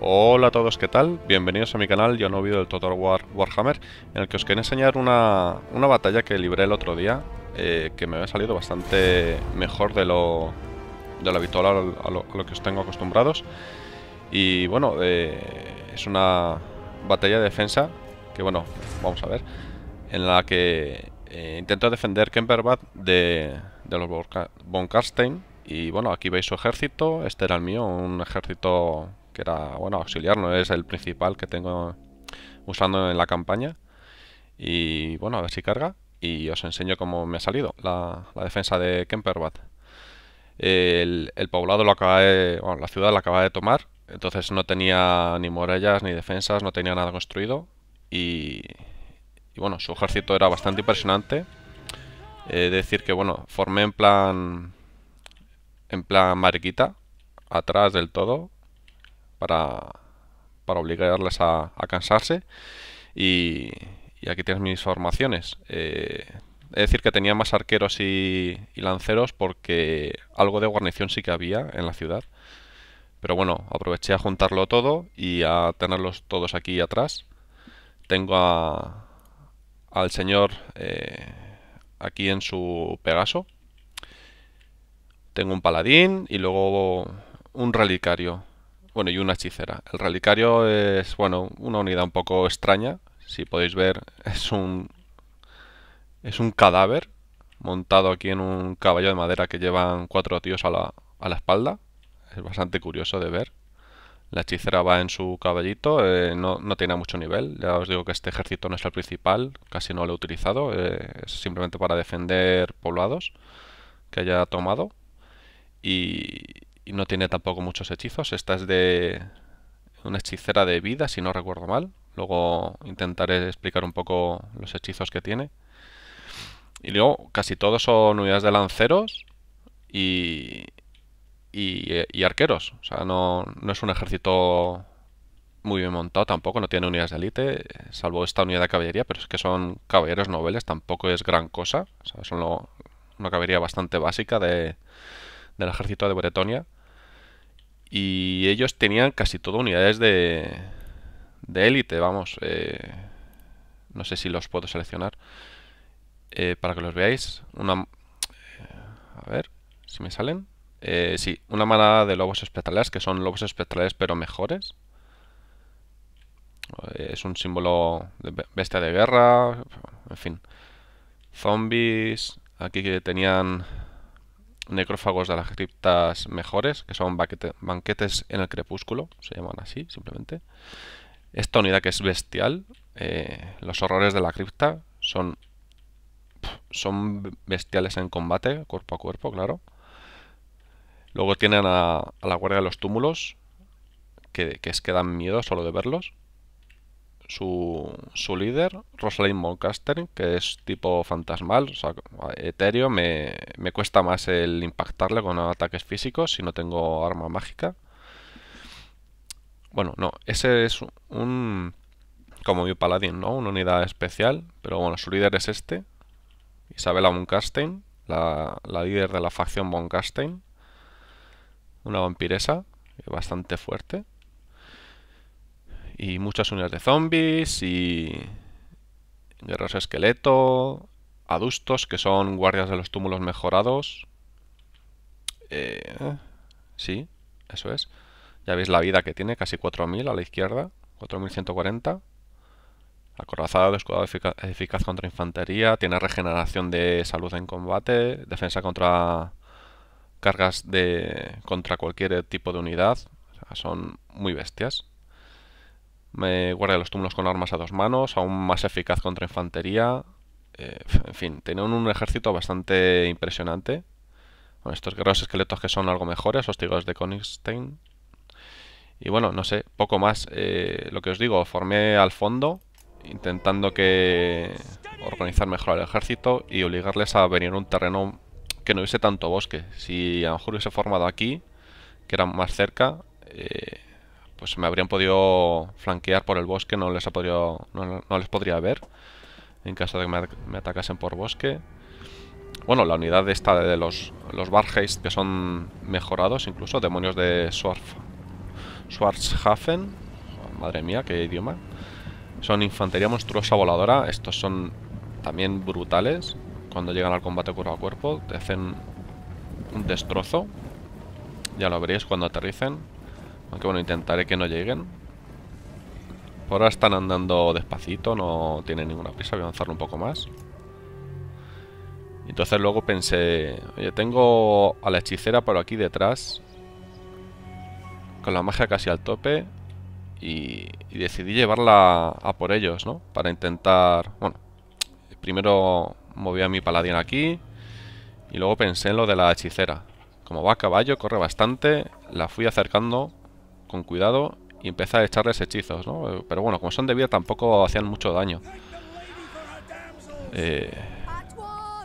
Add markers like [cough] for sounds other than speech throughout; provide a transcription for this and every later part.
Hola a todos, ¿qué tal? Bienvenidos a mi canal Yo no he del Total War Warhammer En el que os quiero enseñar una, batalla que libré el otro día eh, Que me ha salido bastante mejor de lo, habitual a lo, que os tengo acostumbrados Y bueno, eh, es una batalla de defensa Que bueno, vamos a ver En la que eh, intento defender Kemperbat de, de los Von Karstein Y bueno, aquí veis su ejército Este era el mío, un ejército que era, bueno, auxiliar, no es el principal que tengo usando en la campaña. Y bueno, a ver si carga y os enseño cómo me ha salido la, defensa de Kemperbad El, poblado lo acaba bueno, la ciudad la acaba de tomar, entonces no tenía ni murallas ni defensas, no tenía nada construido y, bueno, su ejército era bastante impresionante. decir que bueno, formé en plan en plan mariquita, atrás del todo para, obligarles a, cansarse. Y, aquí tienes mis formaciones. Eh, es decir, que tenía más arqueros y, lanceros porque algo de guarnición sí que había en la ciudad. Pero bueno, aproveché a juntarlo todo y a tenerlos todos aquí atrás. Tengo a, al señor eh, aquí en su Pegaso. Tengo un paladín y luego un relicario bueno, y una hechicera. El relicario es, bueno, una unidad un poco extraña. Si podéis ver, [laughs] es un, es un cadáver montado aquí en un caballo de madera que llevan cuatro tíos a la, espalda. Es bastante curioso de ver. La hechicera va en su caballito, eh, no, no, tiene mucho nivel. Ya os digo que este ejército no es el principal, casi no lo he utilizado. Eh, es simplemente para defender poblados que haya tomado. Y, y no tiene tampoco muchos hechizos. Esta es de una hechicera de vida, si no recuerdo mal. Luego intentaré explicar un poco los hechizos que tiene. Y luego casi todos son unidades de lanceros y, y, arqueros. O sea, no, no, es un ejército muy bien montado tampoco, no tiene unidades de élite, salvo esta unidad de caballería, pero es que son caballeros noveles, tampoco es gran cosa. O sea, son una caballería bastante básica de, del ejército de Bretonia. Y ellos tenían casi todo unidades de, de élite, vamos. Eh, no sé si los puedo seleccionar eh, para que los veáis. Una, eh, a ver si me salen. Eh, sí, una manada de lobos espectrales, que son lobos espectrales pero mejores. Es un símbolo de bestia de guerra, en fin. Zombies, aquí que tenían necrófagos de las criptas mejores, que son banquetes en el crepúsculo, se llaman así simplemente. Esta unidad que es bestial, eh, los horrores de la cripta son, son bestiales en combate, cuerpo a cuerpo, claro. Luego tienen a, la Guardia de los Túmulos, que es que dan miedo solo de verlos su, su líder, Rosalind Moncaster, que es tipo fantasmal, o sea, etéreo, me, cuesta más el impactarle con ataques físicos si no tengo arma mágica. Bueno, no, ese es un... como mi paladín, ¿no? Una unidad especial, pero bueno, su líder es este, Isabella Moncastein, la, la líder de la facción Moncaster, una vampiresa bastante fuerte y muchas unidades de zombies y guerreros esqueleto, adustos que son guardias de los túmulos mejorados. Eh, sí, eso es. Ya veis la vida que tiene, casi 4000 a la izquierda, 4140. Acorazado, de eficaz, eficaz contra infantería, tiene regeneración de salud en combate, defensa contra cargas de contra cualquier tipo de unidad, son muy bestias. Me guarda los túmulos con armas a dos manos, aún más eficaz contra infantería. Eh, en fin, tenían un ejército bastante impresionante. Con estos guerreros esqueletos que son algo mejores, hostigados de Konigstein. Y bueno, no sé, poco más. Eh, lo que os digo, formé al fondo, intentando que organizar mejor al ejército y obligarles a venir a un terreno que no hubiese tanto bosque. Si a lo mejor hubiese formado aquí, que era más cerca, eh, pues me habrían podido flanquear por el bosque, no les, ha podido, no, les podría ver en caso de que me, atacasen por bosque. Bueno, la unidad esta de los, los que son mejorados, incluso demonios de Schwarzhafen. Madre mía, qué idioma. Son infantería monstruosa voladora. Estos son también brutales. Cuando llegan al combate cuerpo a cuerpo, te hacen un destrozo. Ya lo veréis cuando aterricen. Aunque bueno, intentaré que no lleguen. Por ahora están andando despacito, no tienen ninguna prisa, voy a avanzar un poco más. Entonces luego pensé, oye, tengo a la hechicera por aquí detrás, con la magia casi al tope, y, y decidí llevarla a por ellos, ¿no? Para intentar, bueno, primero moví a mi paladín aquí, y luego pensé en lo de la hechicera. Como va a caballo, corre bastante, la fui acercando con cuidado y empezar a echarles hechizos, eh, Pero bueno, como son de vida tampoco hacían mucho daño. Eh,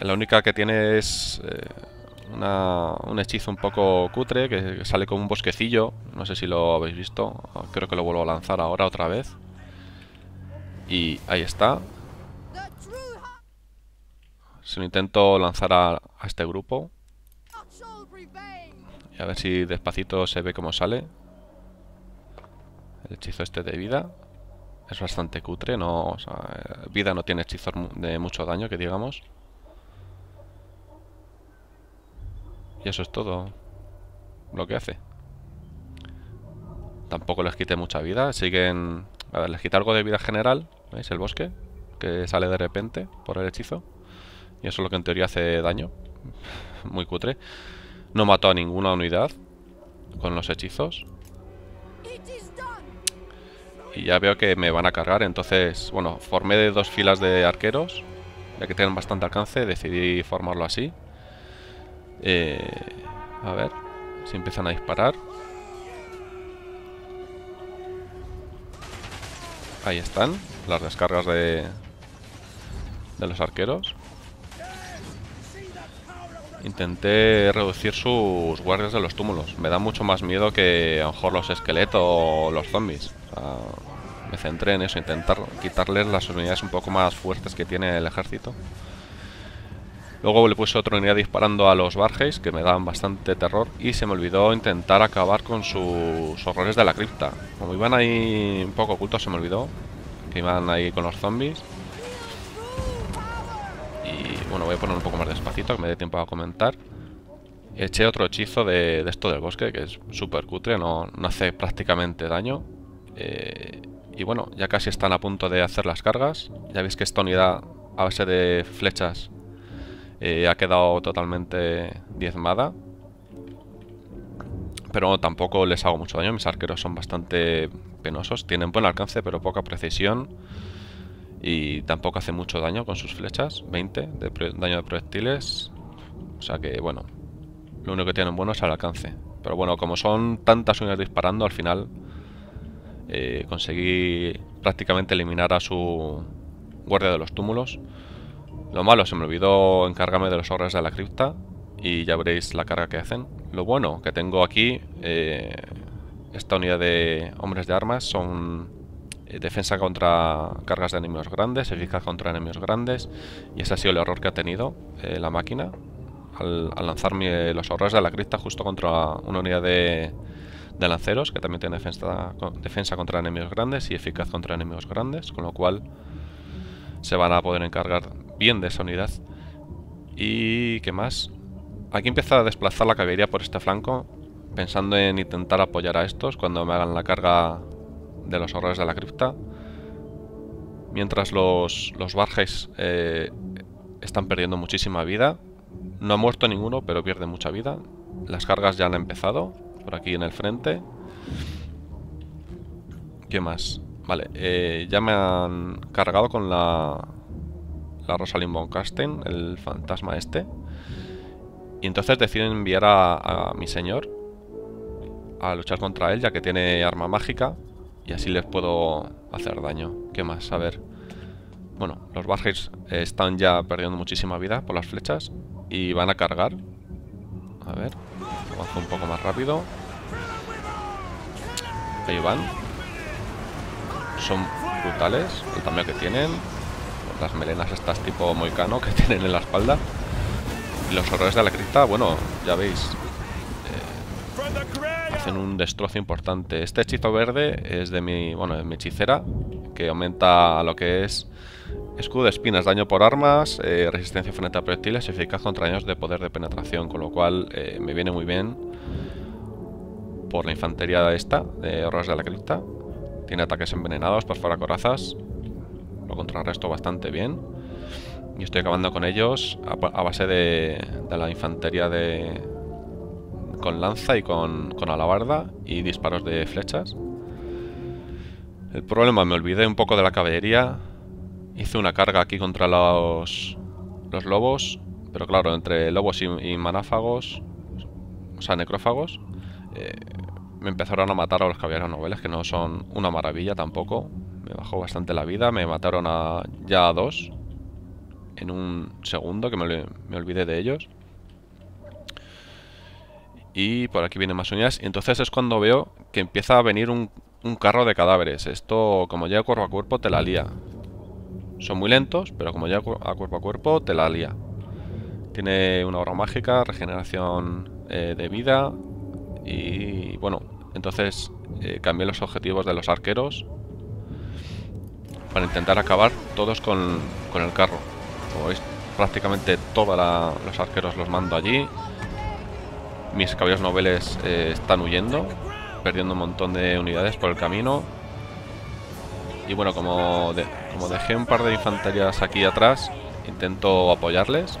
la única que tiene es eh, un hechizo un poco cutre que sale como un bosquecillo. No sé si lo habéis visto. Creo que lo vuelvo a lanzar ahora otra vez. Y ahí está. Se lo intento lanzar a, a este grupo. Y a ver si despacito se ve cómo sale hechizo este de vida es bastante cutre, no, eh, vida no tiene hechizos de mucho daño, que digamos. Y eso es todo lo que hace. Tampoco les quite mucha vida, siguen... A ver, les quita algo de vida general, ¿veis? El bosque, que sale de repente por el hechizo. Y eso es lo que en teoría hace daño. [laughs] Muy cutre. No mató a ninguna unidad con los hechizos y ya veo que me van a cargar, entonces, bueno, formé de dos filas de arqueros, ya que tienen bastante alcance, decidí formarlo así. Eh, a ver, si empiezan a disparar. Ahí están, las descargas de, de los arqueros. Intenté reducir sus guardias de los túmulos. Me da mucho más miedo que a lo mejor los esqueletos o los zombies. Ah, me centré en eso, intentar quitarles las unidades un poco más fuertes que tiene el ejército. Luego le puse otra unidad disparando a los barjes que me daban bastante terror, y se me olvidó intentar acabar con sus horrores de la cripta. Como iban ahí un poco ocultos, se me olvidó que iban ahí con los zombies. Y bueno, voy a poner un poco más despacito, que me dé tiempo a comentar. Eché otro hechizo de, esto del bosque, que es súper cutre, no, no hace prácticamente daño. Eh, y bueno, ya casi están a punto de hacer las cargas. Ya veis que esta unidad a base de flechas eh, ha quedado totalmente diezmada. Pero tampoco les hago mucho daño, mis arqueros son bastante penosos. Tienen buen alcance, pero poca precisión. Y tampoco hace mucho daño con sus flechas. 20 de daño de proyectiles. O sea que, bueno, lo único que tienen bueno es el alcance. Pero bueno, como son tantas unidades disparando, al final eh, conseguí prácticamente eliminar a su guardia de los túmulos. Lo malo, se me olvidó encargarme de los horrores de la cripta y ya veréis la carga que hacen. Lo bueno que tengo aquí, eh, esta unidad de hombres de armas son eh, defensa contra cargas de enemigos grandes, eficaz contra enemigos grandes y ese ha sido el error que ha tenido la máquina al, lanzar lanzarme los horrores de la cripta justo contra una unidad de de lanceros, que también tiene defensa, defensa contra enemigos grandes y eficaz contra enemigos grandes, con lo cual se van a poder encargar bien de esa unidad. ¿Y qué más? Aquí empieza a desplazar la caballería por este flanco, pensando en intentar apoyar a estos cuando me hagan la carga de los horrores de la cripta. Mientras los, los eh, están perdiendo muchísima vida. No ha muerto ninguno, pero pierde mucha vida. Las cargas ya han empezado. Por aquí en el frente. ¿Qué más? Vale, eh, ya me han cargado con la, la Rosalind von el fantasma este. Y entonces deciden enviar a, mi señor a luchar contra él, ya que tiene arma mágica. Y así les puedo hacer daño. ¿Qué más? A ver. Bueno, los barges están ya perdiendo muchísima vida por las flechas. Y van a cargar. A ver. Vamos un poco más rápido. Ahí van. Son brutales el tamaño que tienen. Las melenas estas tipo moicano que [laughs] tienen en la espalda. Y los horrores de la cripta, bueno, ya veis. Eh, hacen un destrozo importante. Este hechizo verde es de mi, bueno, de mi hechicera. Que aumenta lo que es Escudo de espinas, daño por armas, eh, resistencia frente a proyectiles, eficaz contra daños de poder de penetración, con lo cual eh, me viene muy bien por la infantería esta, de Horrores de la Cripta. Tiene ataques envenenados, fuera corazas, lo contrarresto bastante bien. Y estoy acabando con ellos a, base de, la infantería de con lanza y con alabarda y disparos de flechas. El problema, me olvidé un poco de la caballería, Hice una carga aquí contra los, los lobos. Pero claro, entre lobos y, manáfagos, o sea, necrófagos, eh, me empezaron a matar a los caballeros noveles, que no son una maravilla tampoco. Me bajó bastante la vida, me mataron a, ya a dos en un segundo, que me, olvidé de ellos. Y por aquí vienen más uñas. Y entonces es cuando veo que empieza a venir un, un carro de cadáveres. Esto, como llega cuerpo a cuerpo, te la lía. Son muy lentos, pero como ya a cuerpo a cuerpo te la lía. Tiene una obra mágica, regeneración eh, de vida y bueno, entonces eh, cambié los objetivos de los arqueros para intentar acabar todos con, el carro. Como veis, prácticamente todos los arqueros los mando allí. Mis caballos noveles eh, están huyendo, perdiendo un montón de unidades por el camino. Y bueno, como, como dejé un par de infanterías aquí atrás, intento apoyarles.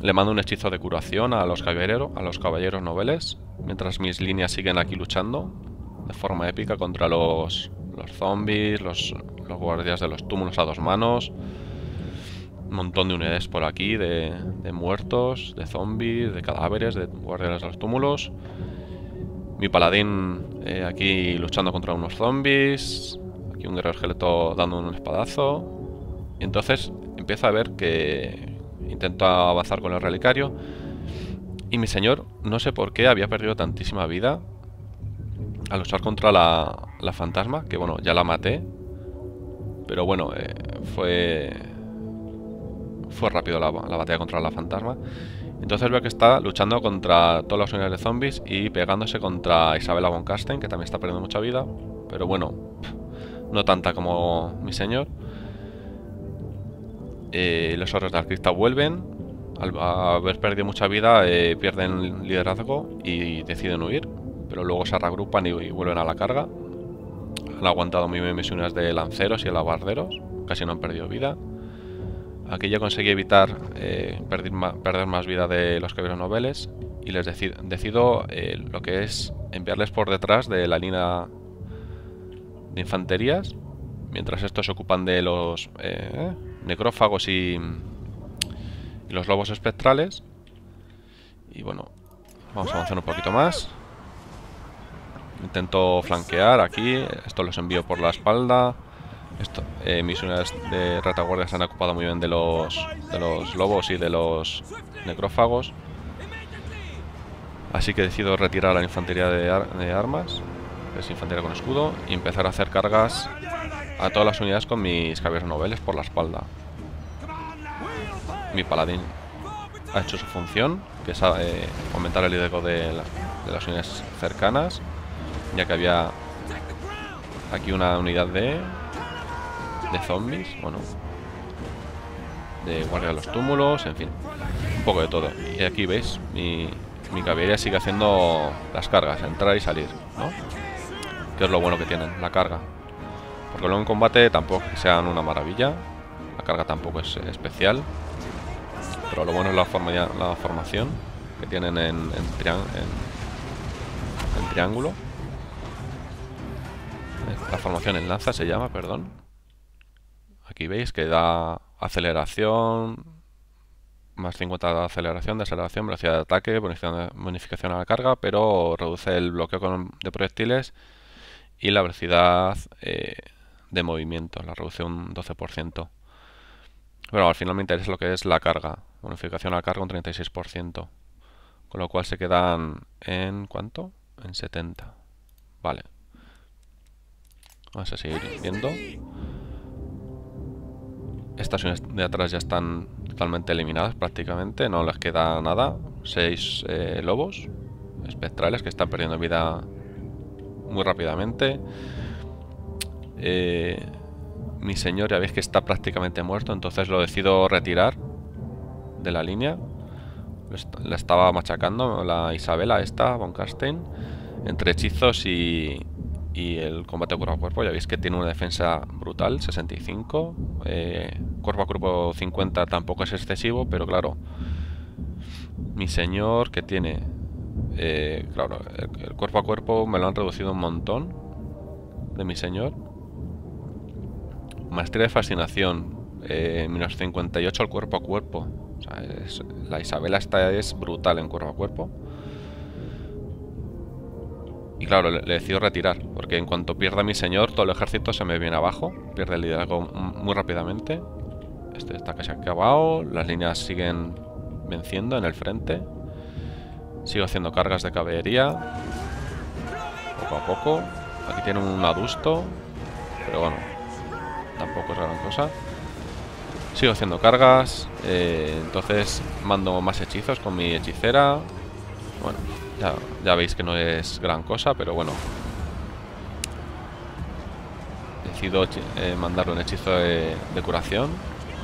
Le mando un hechizo de curación a los caballeros, a los caballeros noveles, mientras mis líneas siguen aquí luchando de forma épica contra los, zombies, los, guardias de los túmulos a dos manos. Un montón de unidades por aquí, de, muertos, de zombies, de cadáveres, de guardias de los túmulos. Mi paladín eh, aquí luchando contra unos zombies. Y un guerrero esqueleto dando un espadazo. Y entonces empieza a ver que intenta avanzar con el relicario. Y mi señor, no sé por qué, había perdido tantísima vida al luchar contra la, fantasma, que bueno, ya la maté. Pero bueno, eh, fue fue rápido la, batalla contra la fantasma. Entonces veo que está luchando contra todos los unidades de zombies y pegándose contra Isabella von que también está perdiendo mucha vida. Pero bueno, no tanta como mi señor. Eh, los otros de artista vuelven. Al haber perdido mucha vida, eh, pierden liderazgo y deciden huir. Pero luego se reagrupan y, vuelven a la carga. Han aguantado mis misiones de lanceros y alabarderos. Casi no han perdido vida. Aquí ya conseguí evitar eh, perder, más vida de los que noveles. Y les decido lo que es enviarles por detrás de la línea de infanterías, mientras estos se ocupan de los eh, necrófagos y, los lobos espectrales. Y bueno, vamos a avanzar un poquito más. Intento flanquear aquí, esto los envío por la espalda. Esto, eh, mis unidades de retaguardia se han ocupado muy bien de los, de los lobos y de los necrófagos. Así que decido retirar a la infantería de armas es infantería con escudo, y empezar a hacer cargas a todas las unidades con mis caballeros noveles por la espalda. Mi paladín ha hecho su función, que es eh, aumentar el liderazgo de, las unidades cercanas, ya que había aquí una unidad de, de zombies, bueno, de guardia de los túmulos, en fin, un poco de todo. Y aquí veis, mi, mi caballería sigue haciendo las cargas, entrar y salir, ¿no? es lo bueno que tienen, la carga. Porque luego en combate tampoco sean una maravilla, la carga tampoco es eh, especial, pero lo bueno es la, formación que tienen en, en, triángulo. Eh, la formación en lanza se llama, perdón. Aquí veis que da aceleración, más 50 de aceleración, velocidad de ataque, bonificación a la carga, pero reduce el bloqueo de proyectiles y la velocidad eh, de movimiento, la reducción 12%. Pero al final me interesa lo que es la carga, bonificación a carga un 36%, con lo cual se quedan en ¿cuánto? En 70. Vale. Vamos a seguir viendo. estas de atrás ya están totalmente eliminadas prácticamente, no les queda nada. 6 eh, lobos espectrales que están perdiendo vida muy rápidamente. Eh, mi señor ya veis que está prácticamente muerto, entonces lo decido retirar de la línea. La estaba machacando la Isabela esta, Von Karstein, entre hechizos y, y el combate cuerpo a cuerpo. Ya veis que tiene una defensa brutal, 65. Eh, cuerpo a cuerpo 50 tampoco es excesivo, pero claro, mi señor que tiene eh, claro, el, cuerpo a cuerpo me lo han reducido un montón de mi señor. Maestría de fascinación, eh, menos 58 al cuerpo a cuerpo. la Isabela esta es brutal en cuerpo a cuerpo. Y claro, le, le, decido retirar, porque en cuanto pierda mi señor, todo el ejército se me viene abajo. Pierde el liderazgo muy rápidamente. Este está casi acabado, las líneas siguen venciendo en el frente. Sigo haciendo cargas de caballería. Poco a poco. Aquí tiene un adusto. Pero bueno, tampoco es gran cosa. Sigo haciendo cargas. Eh, entonces mando más hechizos con mi hechicera. Bueno, ya, veis que no es gran cosa, pero bueno. Decido eh, mandarle un hechizo de, curación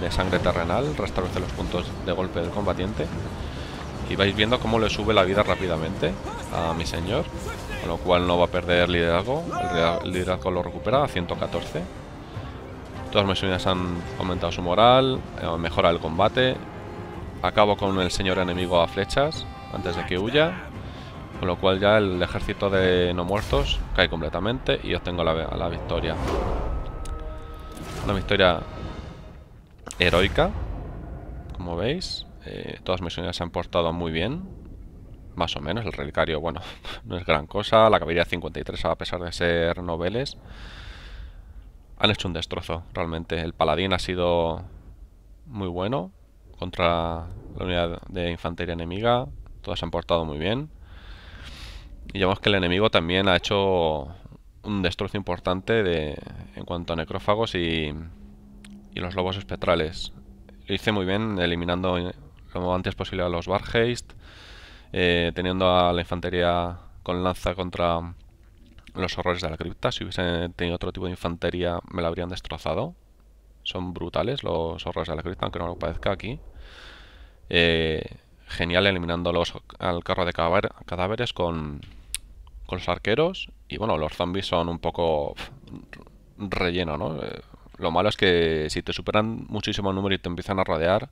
de sangre terrenal. Restablece los puntos de golpe del combatiente. Y vais viendo cómo le sube la vida rápidamente a mi señor. Con lo cual no va a perder liderazgo. El liderazgo lo recupera a 114. Todas mis unidades han aumentado su moral. Eh, mejora el combate. Acabo con el señor enemigo a flechas antes de que huya. Con lo cual ya el ejército de no muertos cae completamente y obtengo la, la victoria. Una victoria heroica, como veis. Eh, todas mis unidades se han portado muy bien. Más o menos. El relicario, bueno, [laughs] no es gran cosa. La caballería 53, a pesar de ser noveles, han hecho un destrozo, realmente. El paladín ha sido muy bueno contra la unidad de infantería enemiga. Todas se han portado muy bien. Y vemos que el enemigo también ha hecho un destrozo importante de, en cuanto a necrófagos y, y los lobos espectrales. Lo hice muy bien eliminando como antes posible a los Bargeist, eh, teniendo a la infantería con lanza contra los horrores de la cripta. Si hubiesen tenido otro tipo de infantería me la habrían destrozado. Son brutales los horrores de la cripta, aunque no lo parezca aquí. Eh, genial eliminándolos al carro de cadáveres con, los arqueros. Y bueno, los zombies son un poco relleno, ¿no? Eh, lo malo es que si te superan muchísimo el número y te empiezan a rodear,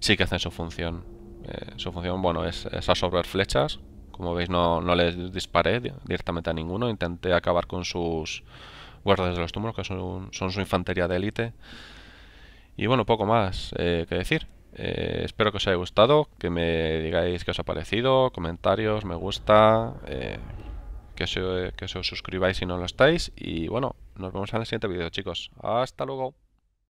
sí que hacen su función. Eh, su función, bueno, es, es absorber flechas. Como veis, no, les disparé directamente a ninguno. Intenté acabar con sus guardias de los túmulos, que son, su infantería de élite. Y bueno, poco más eh, que decir. Eh, espero que os haya gustado, que me digáis qué os ha parecido, comentarios, me gusta, que, que os suscribáis si no lo estáis. Y bueno, nos vemos en el siguiente vídeo, chicos. Hasta luego.